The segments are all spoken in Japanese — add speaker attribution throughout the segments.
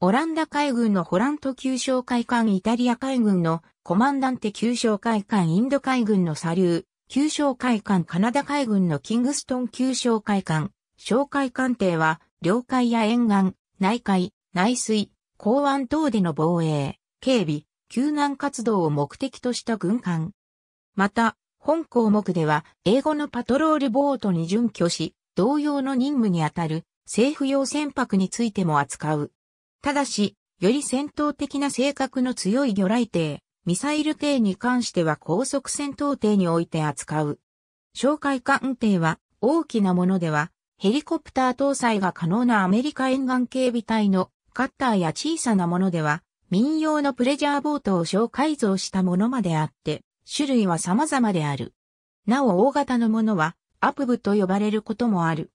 Speaker 1: オランダ海軍のホラント急哨海艦イタリア海軍のコマンダンテ急哨海艦インド海軍のサリュー、急哨海艦カナダ海軍のキングストン急哨海艦、哨海艦艇は、領海や沿岸、内海、内水、港湾等での防衛、警備、救難活動を目的とした軍艦。また、本項目では、英語のパトロールボートに準拠し、同様の任務にあたる、政府用船舶についても扱う。ただし、より戦闘的な性格の強い魚雷艇、ミサイル艇に関しては高速戦闘艇において扱う。哨戒艦艇は大きなものではヘリコプター搭載が可能なアメリカ沿岸警備隊のカッターや小さなものでは民用のプレジャーボートを小改造したものまであって種類は様々である。なお大型のものはアプブと呼ばれることもある。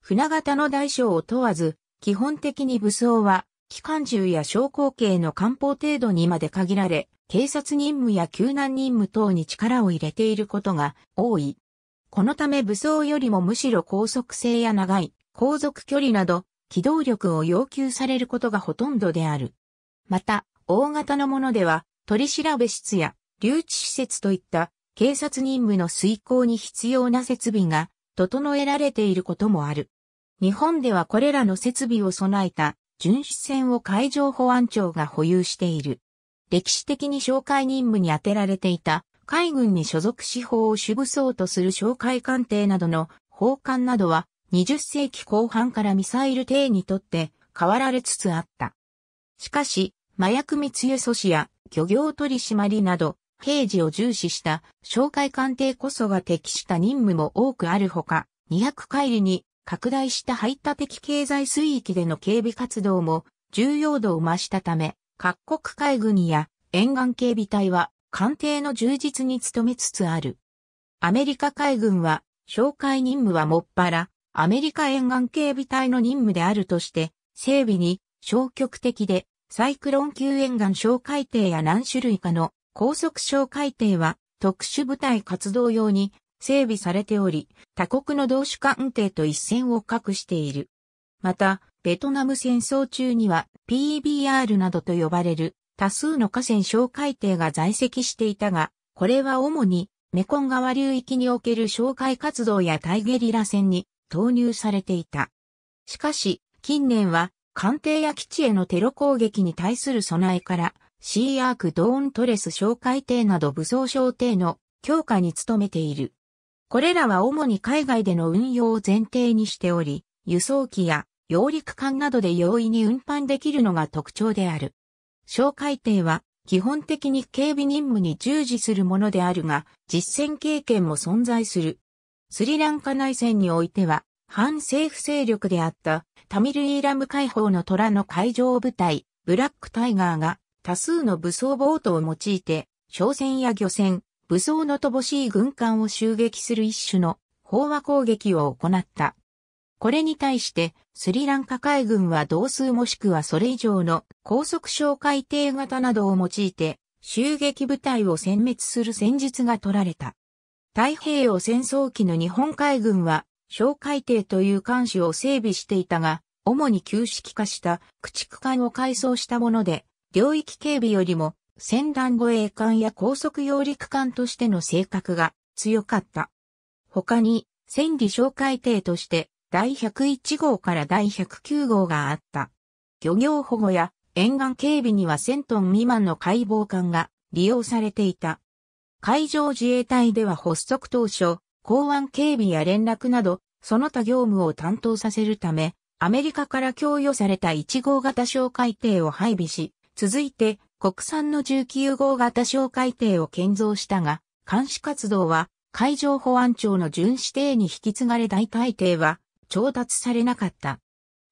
Speaker 1: 船型の大小を問わず基本的に武装は機関銃や昇降刑の官報程度にまで限られ、警察任務や救難任務等に力を入れていることが多い。このため武装よりもむしろ高速性や長い、航続距離など、機動力を要求されることがほとんどである。また、大型のものでは、取調室や留置施設といった警察任務の遂行に必要な設備が整えられていることもある。日本ではこれらの設備を備えた巡視船を海上保安庁が保有している。歴史的に哨戒任務に充てられていた海軍に所属司法を主武装とする哨戒艦艇などの砲艦などは20世紀後半からミサイル艇にとって変わられつつあった。しかし、麻薬密輸阻止や漁業取締りなど、平時を重視した、哨戒艦艇こそが適した任務も多くあるほか、200海里に拡大した排他的経済水域での警備活動も重要度を増したため、各国海軍や沿岸警備隊は艦艇の充実に努めつつある。アメリカ海軍は、哨戒任務はもっぱら、アメリカ沿岸警備隊の任務であるとして、整備に消極的で、サイクロン級沿岸哨戒艇や何種類かの高速哨戒艇は特殊部隊活動用に整備されており、他国の同種艦転と一線を画している。また、ベトナム戦争中には PBR などと呼ばれる多数の河川小海艇が在籍していたが、これは主にメコン川流域における哨戒活動や対ゲリラ戦に投入されていた。しかし、近年は艦艇や基地へのテロ攻撃に対する備えから、シーアーク・ドーン・トレス哨戒艇など武装小艇の強化に努めている。これらは主に海外での運用を前提にしており、輸送機や揚陸艦などで容易に運搬できるのが特徴である。哨戒艇は基本的に警備任務に従事するものであるが、実戦経験も存在する。スリランカ内戦においては、反政府勢力であったタミル・イーラム解放の虎の海上部隊、ブラック・タイガーが多数の武装ボートを用いて、商船や漁船、武装の乏しい軍艦を襲撃する一種の飽和攻撃を行った。これに対してスリランカ海軍は同数もしくはそれ以上の高速哨戒艇型などを用いて襲撃部隊を殲滅する戦術が取られた。太平洋戦争期の日本海軍は小海艇という艦種を整備していたが、主に旧式化した駆逐艦を改装したもので、領域警備よりも戦団護衛艦や高速揚陸艦としての性格が強かった。他に、戦技哨海艇として、第101号から第109号があった。漁業保護や沿岸警備には1000トン未満の解剖艦が利用されていた。海上自衛隊では発足当初、港湾警備や連絡など、その他業務を担当させるため、アメリカから供与された1号型哨海艇を配備し、続いて国産の19号型哨戒艇を建造したが、監視活動は海上保安庁の巡視艇に引き継がれ大海艇は調達されなかった。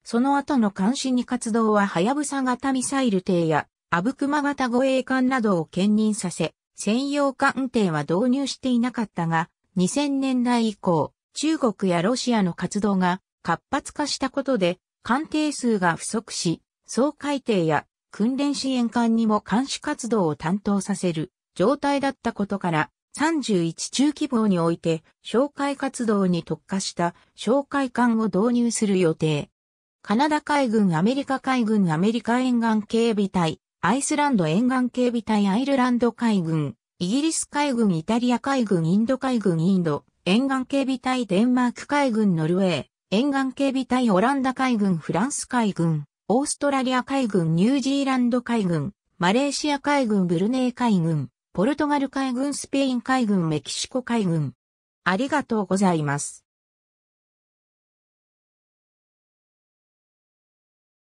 Speaker 1: その後の監視に活動ははやぶさ型ミサイル艇やアブクマ型護衛艦などを兼任させ、専用艦艇は導入していなかったが、2000年代以降、中国やロシアの活動が活発化したことで、艦艇数が不足し、総海艇や訓練支援艦にも監視活動を担当させる状態だったことから、31中規模において、紹介活動に特化した紹介艦を導入する予定。カナダ海軍、アメリカ海軍、アメリカ沿岸警備隊、アイスランド沿岸警備隊、アイルランド海軍、イギリス海軍、イタリア海軍、インド海軍、インド、沿岸警備隊、デンマーク海軍、ノルウェー、沿岸警備隊、オランダ海軍、フランス海軍。オーストラリア海軍、ニュージーランド海軍、マレーシア海軍、ブルネイ海軍、ポルトガル海軍、スペイン海軍、メキシコ海軍。ありがとうございます。